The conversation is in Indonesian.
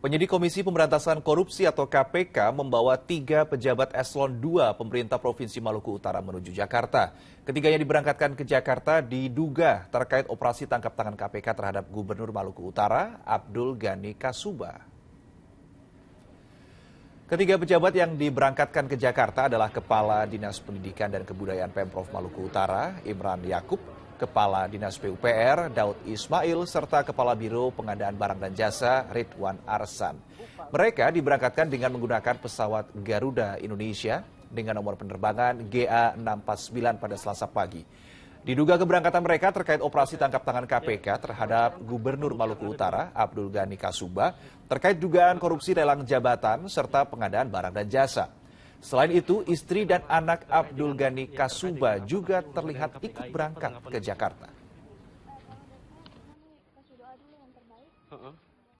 Penyidik Komisi Pemberantasan Korupsi atau KPK membawa tiga pejabat eselon 2 pemerintah Provinsi Maluku Utara menuju Jakarta. Ketiganya diberangkatkan ke Jakarta diduga terkait operasi tangkap tangan KPK terhadap Gubernur Maluku Utara Abdul Ghani Kasuba. Ketiga pejabat yang diberangkatkan ke Jakarta adalah Kepala Dinas Pendidikan dan Kebudayaan Pemprov Maluku Utara, Imran Yakub, Kepala Dinas PUPR Daud Ismail serta Kepala Biro Pengadaan Barang dan Jasa Ridwan Arsan. Mereka diberangkatkan dengan menggunakan pesawat Garuda Indonesia dengan nomor penerbangan GA649 pada Selasa pagi. Diduga keberangkatan mereka terkait operasi tangkap tangan KPK terhadap Gubernur Maluku Utara Abdul Ghani Kasuba terkait dugaan korupsi lelang jabatan serta pengadaan barang dan jasa. Selain itu, istri dan anak Abdul Ghani Kasuba juga terlihat ikut berangkat ke Jakarta.